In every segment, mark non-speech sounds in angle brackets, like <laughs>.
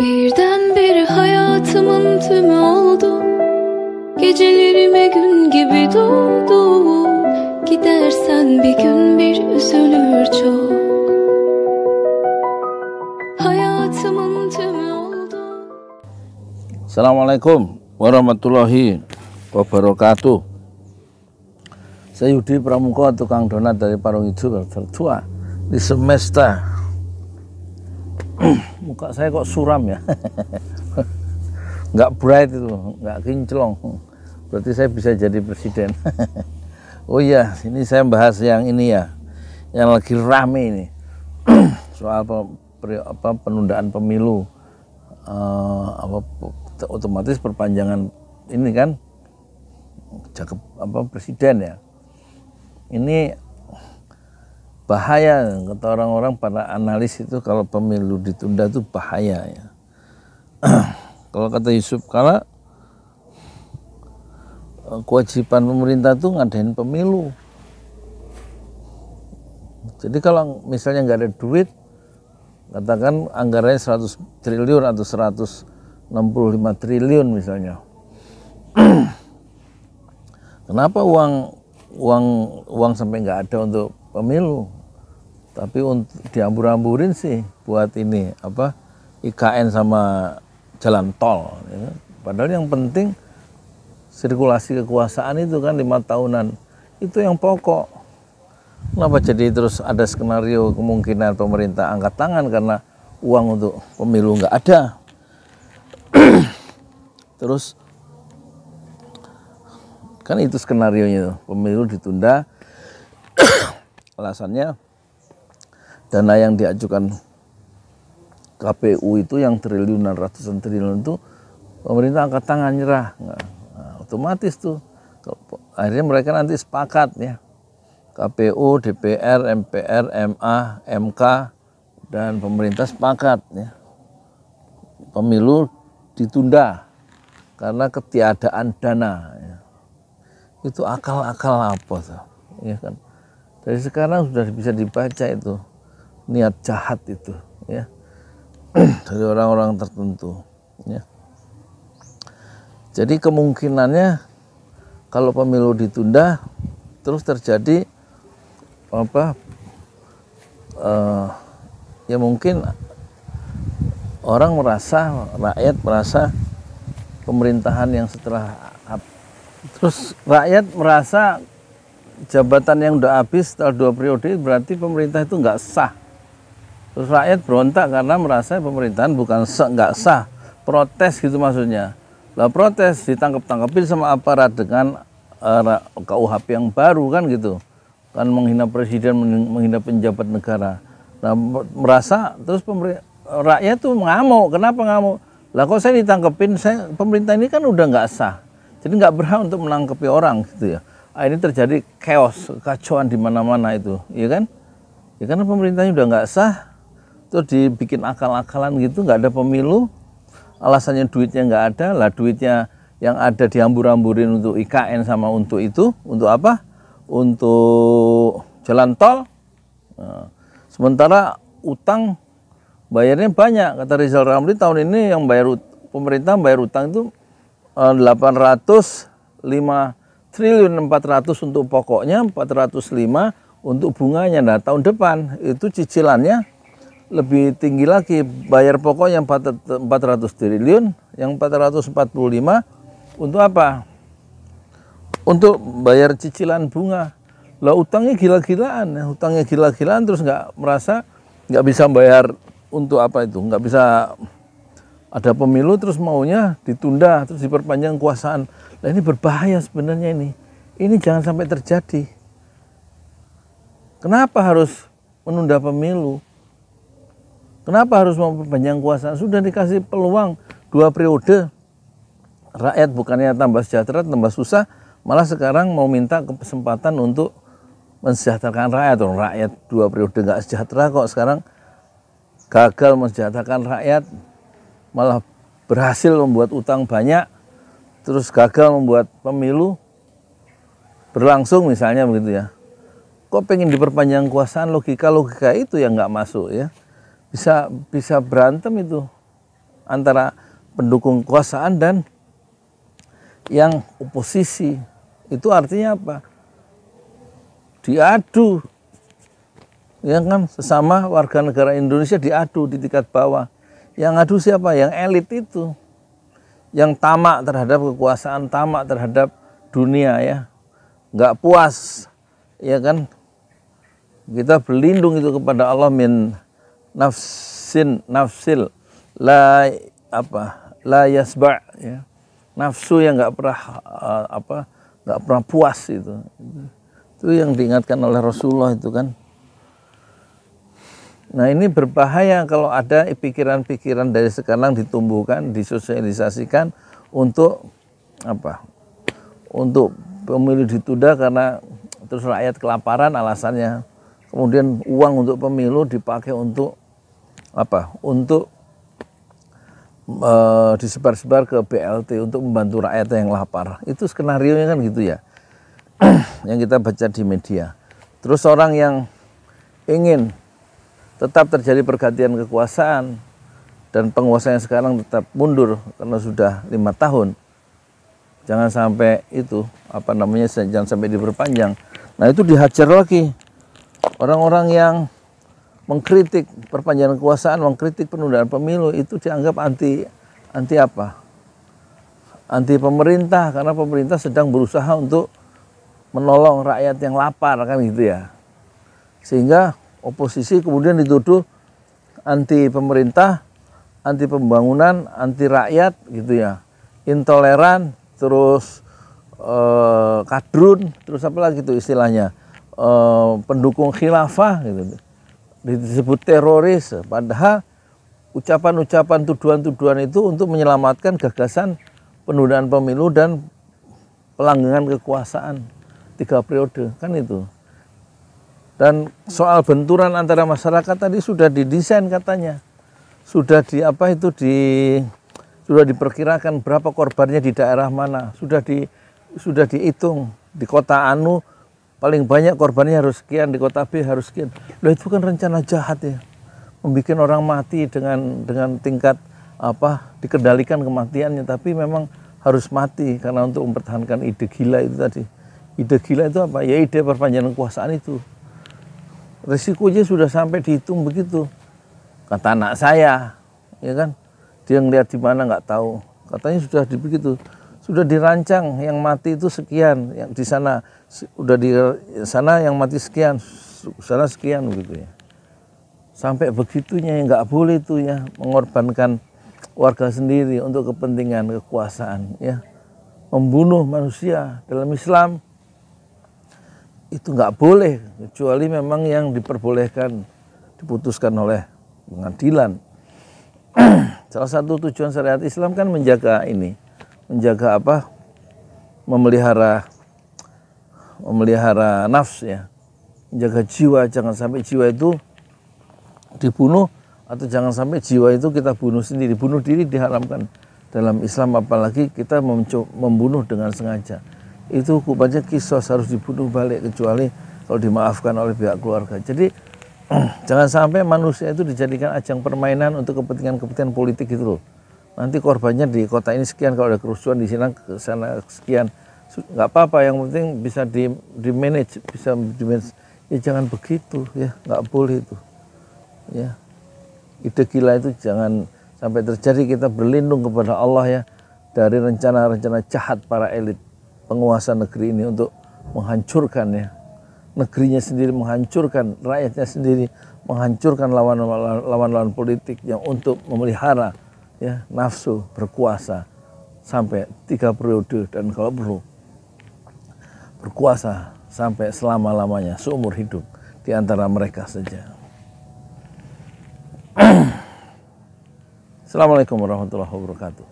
Birden bir hayatımın tümü oldu Gecelerime gün gibi doğdu Gidersen bir gün bir üzülür çok Hayatımın tümü oldu Assalamualaikum warahmatullahi wabarakatuh Saya Yudi Pramuka, tukang donat dari Parung Hijau, tertua di semesta muka saya kok suram ya <laughs> nggak bright itu nggak kinclong berarti saya bisa jadi presiden <laughs> oh iya ini saya bahas yang ini ya yang lagi rame ini <clears throat> soal apa, penundaan pemilu uh, apa otomatis perpanjangan ini kan cakep apa presiden ya ini bahaya kata orang-orang para analis itu kalau pemilu ditunda itu bahaya ya. <clears throat> kalau kata Yusuf Kala kewajiban pemerintah itu ngadain pemilu jadi kalau misalnya nggak ada duit katakan anggarannya 100 triliun atau 165 triliun misalnya <clears throat> kenapa uang uang uang sampai nggak ada untuk pemilu tapi untuk diambur-amburin sih buat ini apa IKN sama jalan tol. Ya. Kan? Padahal yang penting sirkulasi kekuasaan itu kan lima tahunan itu yang pokok. Kenapa jadi terus ada skenario kemungkinan pemerintah angkat tangan karena uang untuk pemilu nggak ada. <clears throat> terus kan itu skenario nya pemilu ditunda <clears throat> alasannya dana yang diajukan KPU itu yang triliunan ratusan triliun itu pemerintah angkat tangan nyerah nah, nah otomatis tuh akhirnya mereka nanti sepakat ya KPU, DPR, MPR, MA, MK dan pemerintah sepakat ya pemilu ditunda karena ketiadaan dana ya. itu akal-akal apa tuh ya kan dari sekarang sudah bisa dibaca itu niat jahat itu ya dari orang-orang tertentu ya jadi kemungkinannya kalau pemilu ditunda terus terjadi apa uh, ya mungkin orang merasa rakyat merasa pemerintahan yang setelah terus rakyat merasa jabatan yang udah habis setelah dua periode berarti pemerintah itu nggak sah Terus rakyat berontak karena merasa pemerintahan bukan nggak sah, protes gitu maksudnya. Lah protes ditangkap-tangkapin sama aparat dengan uh, eh, KUHP yang baru kan gitu. Kan menghina presiden, menghina penjabat negara. Nah, merasa terus rakyat tuh ngamuk. Kenapa ngamuk? Lah kok saya ditangkepin, saya pemerintah ini kan udah nggak sah. Jadi nggak berhak untuk menangkapi orang gitu ya. Ah, ini terjadi chaos, kacauan di mana-mana itu, ya kan? Ya karena pemerintahnya udah nggak sah, terus dibikin akal-akalan gitu nggak ada pemilu alasannya duitnya nggak ada lah duitnya yang ada dihambur-hamburin untuk IKN sama untuk itu untuk apa untuk jalan tol nah, sementara utang bayarnya banyak kata Rizal Ramli tahun ini yang bayar pemerintah bayar utang itu 805 eh, triliun 400 untuk pokoknya 405 untuk bunganya nah tahun depan itu cicilannya lebih tinggi lagi bayar pokok yang 400 triliun yang 445 untuk apa untuk bayar cicilan bunga lah utangnya gila-gilaan nah, utangnya gila-gilaan terus nggak merasa nggak bisa bayar untuk apa itu nggak bisa ada pemilu terus maunya ditunda terus diperpanjang kekuasaan nah ini berbahaya sebenarnya ini ini jangan sampai terjadi kenapa harus menunda pemilu Kenapa harus memperpanjang kuasa? Sudah dikasih peluang dua periode. Rakyat bukannya tambah sejahtera, tambah susah, malah sekarang mau minta kesempatan untuk mensejahterakan rakyat. Oh, rakyat dua periode nggak sejahtera kok sekarang gagal mensejahterakan rakyat, malah berhasil membuat utang banyak, terus gagal membuat pemilu berlangsung misalnya begitu ya. Kok pengen diperpanjang kuasaan logika-logika itu yang nggak masuk ya bisa bisa berantem itu antara pendukung kekuasaan dan yang oposisi. Itu artinya apa? Diadu. Ya kan sesama warga negara Indonesia diadu di tingkat bawah. Yang adu siapa? Yang elit itu. Yang tamak terhadap kekuasaan, tamak terhadap dunia ya. Nggak puas. Ya kan? Kita berlindung itu kepada Allah min nafsin nafsil la apa la yasba ya nafsu yang nggak pernah uh, apa nggak pernah puas itu. itu itu yang diingatkan oleh Rasulullah itu kan nah ini berbahaya kalau ada pikiran-pikiran dari sekarang ditumbuhkan disosialisasikan untuk apa untuk pemilu ditunda karena terus rakyat kelaparan alasannya kemudian uang untuk pemilu dipakai untuk apa untuk e, disebar-sebar ke BLT untuk membantu rakyat yang lapar. Itu skenario nya kan gitu ya. <clears throat> yang kita baca di media. Terus orang yang ingin tetap terjadi pergantian kekuasaan dan penguasa yang sekarang tetap mundur karena sudah lima tahun. Jangan sampai itu apa namanya jangan sampai diperpanjang. Nah itu dihajar lagi orang-orang yang mengkritik perpanjangan kekuasaan, mengkritik penundaan pemilu itu dianggap anti anti apa? Anti pemerintah karena pemerintah sedang berusaha untuk menolong rakyat yang lapar kan gitu ya. Sehingga oposisi kemudian dituduh anti pemerintah, anti pembangunan, anti rakyat gitu ya. Intoleran, terus eh, kadrun, terus apa lagi itu istilahnya? Eh, pendukung khilafah gitu disebut teroris padahal ucapan-ucapan tuduhan-tuduhan itu untuk menyelamatkan gagasan penundaan pemilu dan pelanggengan kekuasaan tiga periode kan itu dan soal benturan antara masyarakat tadi sudah didesain katanya sudah di apa itu di sudah diperkirakan berapa korbannya di daerah mana sudah di sudah dihitung di kota anu paling banyak korbannya harus sekian di kota B harus sekian. Loh itu kan rencana jahat ya. membuat orang mati dengan dengan tingkat apa dikendalikan kematiannya tapi memang harus mati karena untuk mempertahankan ide gila itu tadi. Ide gila itu apa? Ya ide perpanjangan kekuasaan itu. resikonya sudah sampai dihitung begitu. Kata anak saya, ya kan? Dia ngeliat di mana nggak tahu. Katanya sudah begitu sudah dirancang yang mati itu sekian yang di sana sudah di sana yang mati sekian sana sekian begitu ya sampai begitunya yang nggak boleh itu ya mengorbankan warga sendiri untuk kepentingan kekuasaan ya membunuh manusia dalam Islam itu nggak boleh kecuali memang yang diperbolehkan diputuskan oleh pengadilan <clears throat> salah satu tujuan syariat Islam kan menjaga ini menjaga apa memelihara memelihara nafs ya menjaga jiwa jangan sampai jiwa itu dibunuh atau jangan sampai jiwa itu kita bunuh sendiri bunuh diri diharamkan dalam Islam apalagi kita membunuh dengan sengaja itu hukumannya kisos harus dibunuh balik kecuali kalau dimaafkan oleh pihak keluarga jadi <clears throat> jangan sampai manusia itu dijadikan ajang permainan untuk kepentingan-kepentingan politik gitu loh nanti korbannya di kota ini sekian kalau ada kerusuhan di sini ke sana sekian nggak apa-apa yang penting bisa di, di manage bisa di manage ya jangan begitu ya nggak boleh itu ya ide gila itu jangan sampai terjadi kita berlindung kepada Allah ya dari rencana-rencana jahat para elit penguasa negeri ini untuk menghancurkan ya negerinya sendiri menghancurkan rakyatnya sendiri menghancurkan lawan-lawan politik yang untuk memelihara ya nafsu berkuasa sampai tiga periode dan kalau perlu berkuasa sampai selama-lamanya seumur hidup di antara mereka saja. <clears throat> Assalamualaikum warahmatullahi wabarakatuh.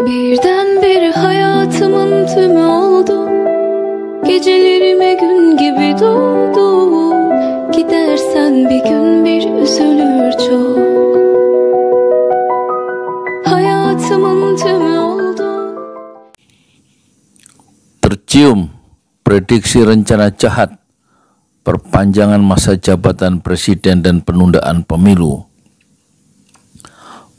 Birden bir hayatımın tümü oldu Gecelerime gün gibi doğdu Gidersen bir gün bir üzülür çok Tercium prediksi rencana jahat perpanjangan masa jabatan presiden dan penundaan pemilu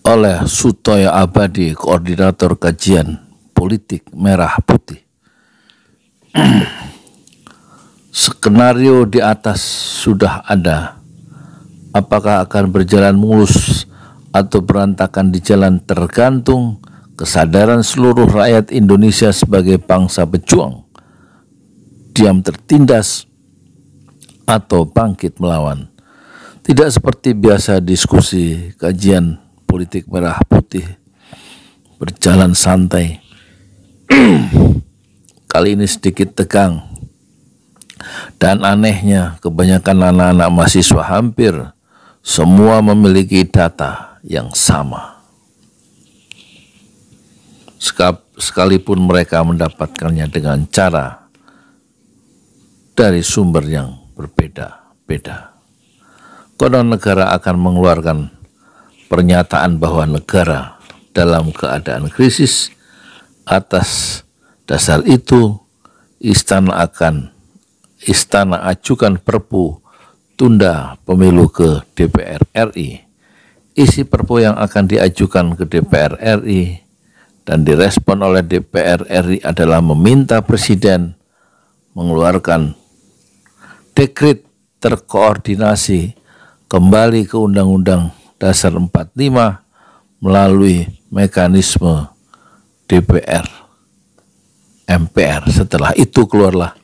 oleh Sutoyo Abadi, Koordinator Kajian Politik Merah Putih. <clears throat> Skenario di atas sudah ada. Apakah akan berjalan mulus atau berantakan di jalan tergantung kesadaran seluruh rakyat Indonesia sebagai bangsa pejuang, diam tertindas, atau bangkit melawan. Tidak seperti biasa diskusi kajian politik merah putih berjalan santai. <clears throat> Kali ini sedikit tegang. Dan anehnya kebanyakan anak-anak mahasiswa hampir semua memiliki data yang sama. Sekalipun mereka mendapatkannya dengan cara dari sumber yang berbeda-beda. Konon negara akan mengeluarkan pernyataan bahwa negara dalam keadaan krisis atas dasar itu istana akan istana ajukan perpu tunda pemilu ke DPR RI. Isi perpu yang akan diajukan ke DPR RI dan direspon oleh DPR RI adalah meminta Presiden mengeluarkan dekrit terkoordinasi kembali ke Undang-Undang Dasar 45 melalui mekanisme DPR MPR. Setelah itu keluarlah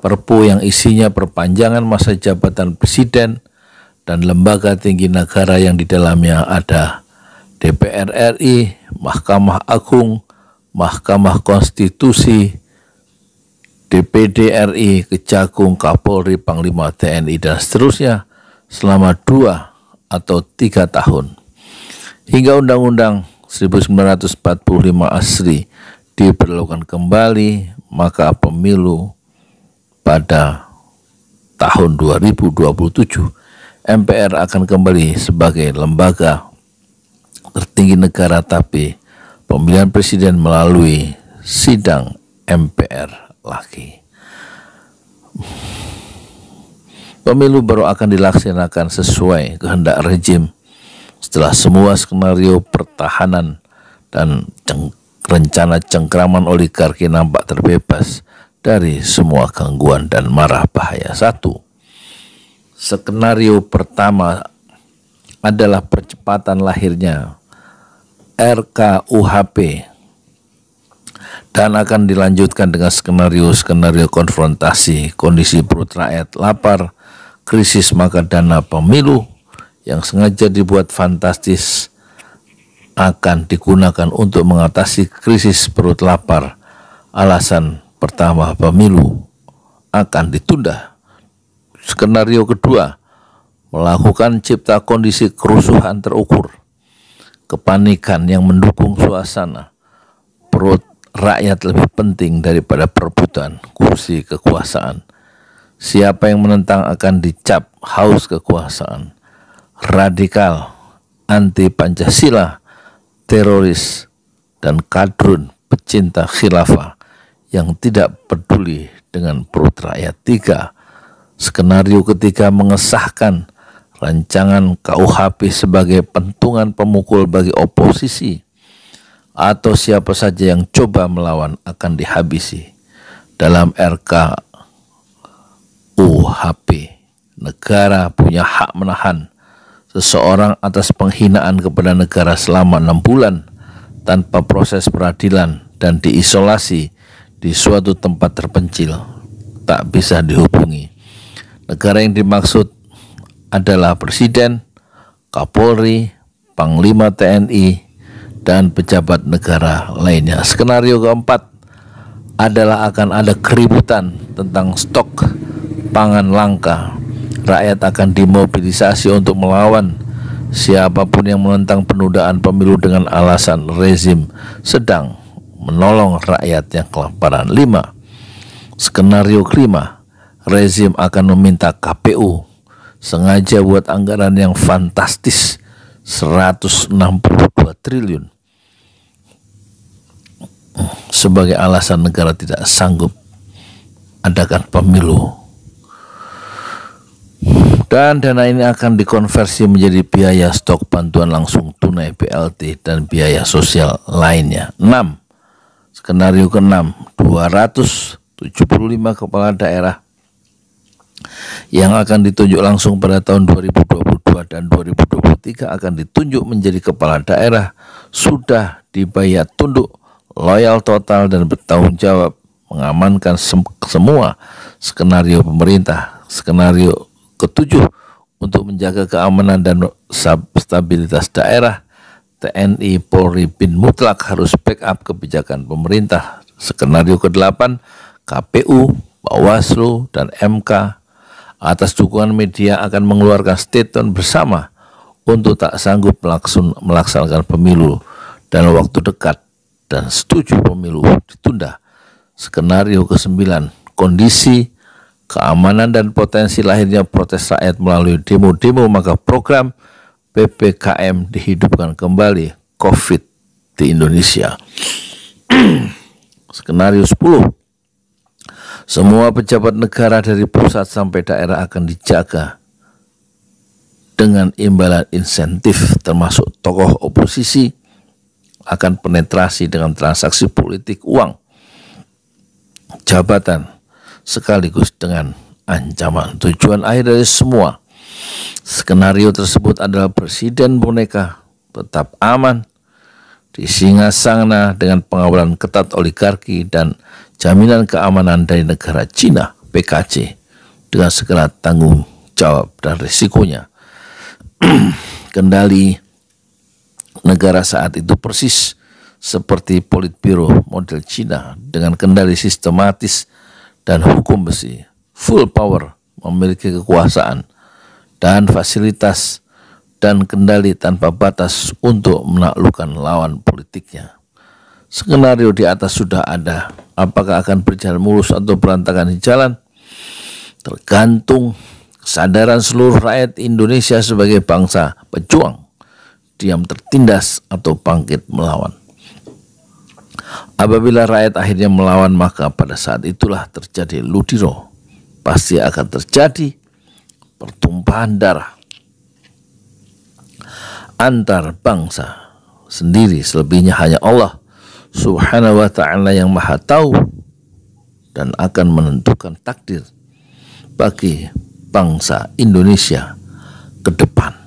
Perpu yang isinya perpanjangan masa jabatan presiden dan lembaga tinggi negara yang di dalamnya ada DPR RI, Mahkamah Agung, Mahkamah Konstitusi, DPD RI, Kejagung, Kapolri, Panglima TNI, dan seterusnya selama dua atau tiga tahun. Hingga Undang-Undang 1945 Asri diperlukan kembali, maka pemilu pada tahun 2027 MPR akan kembali sebagai lembaga tertinggi negara tapi pemilihan presiden melalui sidang MPR lagi. Pemilu baru akan dilaksanakan sesuai kehendak rejim setelah semua skenario pertahanan dan ceng rencana cengkraman oligarki nampak terbebas dari semua gangguan dan marah bahaya. Satu, skenario pertama adalah percepatan lahirnya RKUHP dan akan dilanjutkan dengan skenario-skenario konfrontasi, kondisi perut rakyat lapar, krisis maka dana pemilu yang sengaja dibuat fantastis akan digunakan untuk mengatasi krisis perut lapar. Alasan Pertama, pemilu akan ditunda. Skenario kedua, melakukan cipta kondisi kerusuhan terukur. Kepanikan yang mendukung suasana. Perut rakyat lebih penting daripada perebutan kursi kekuasaan. Siapa yang menentang akan dicap haus kekuasaan. Radikal, anti Pancasila, teroris, dan kadrun pecinta khilafah yang tidak peduli dengan perut rakyat. Tiga, skenario ketiga mengesahkan rancangan KUHP sebagai pentungan pemukul bagi oposisi atau siapa saja yang coba melawan akan dihabisi dalam RK UHP. Negara punya hak menahan seseorang atas penghinaan kepada negara selama enam bulan tanpa proses peradilan dan diisolasi di suatu tempat terpencil tak bisa dihubungi. Negara yang dimaksud adalah presiden, kapolri, panglima TNI, dan pejabat negara lainnya. Skenario keempat adalah akan ada keributan tentang stok pangan langka. Rakyat akan dimobilisasi untuk melawan siapapun yang menentang penundaan pemilu dengan alasan rezim sedang menolong rakyat yang kelaparan. 5. Skenario kelima, rezim akan meminta KPU sengaja buat anggaran yang fantastis 162 triliun sebagai alasan negara tidak sanggup adakan pemilu dan dana ini akan dikonversi menjadi biaya stok bantuan langsung tunai PLT dan biaya sosial lainnya. 6. Skenario ke-6, 275 kepala daerah yang akan ditunjuk langsung pada tahun 2022 dan 2023 akan ditunjuk menjadi kepala daerah sudah dibayar tunduk, loyal total dan bertanggung jawab mengamankan sem semua skenario pemerintah. Skenario ketujuh untuk menjaga keamanan dan stabilitas daerah TNI Polri bin mutlak harus backup kebijakan pemerintah. Skenario ke-8, KPU, Bawaslu, dan MK atas dukungan media akan mengeluarkan statement bersama untuk tak sanggup melaksun, melaksanakan pemilu dalam waktu dekat dan setuju pemilu ditunda. Skenario ke-9, kondisi keamanan dan potensi lahirnya protes rakyat melalui demo-demo maka program PPKM dihidupkan kembali COVID di Indonesia. <clears throat> Skenario 10. Semua pejabat negara dari pusat sampai daerah akan dijaga dengan imbalan insentif termasuk tokoh oposisi akan penetrasi dengan transaksi politik uang jabatan sekaligus dengan ancaman tujuan akhir dari semua Skenario tersebut adalah presiden boneka tetap aman di singa sangna dengan pengawalan ketat oligarki dan jaminan keamanan dari negara Cina PKC dengan segala tanggung jawab dan risikonya. <clears throat> Kendali negara saat itu persis seperti Politbiro model Cina dengan kendali sistematis dan hukum besi. Full power memiliki kekuasaan dan fasilitas dan kendali tanpa batas untuk menaklukkan lawan politiknya. Skenario di atas sudah ada. Apakah akan berjalan mulus atau berantakan di jalan? Tergantung kesadaran seluruh rakyat Indonesia sebagai bangsa pejuang, diam tertindas atau bangkit melawan. Apabila rakyat akhirnya melawan, maka pada saat itulah terjadi ludiro. Pasti akan terjadi pertumpahan darah antar bangsa sendiri selebihnya hanya Allah subhanahu wa ta'ala yang maha tahu dan akan menentukan takdir bagi bangsa Indonesia ke depan.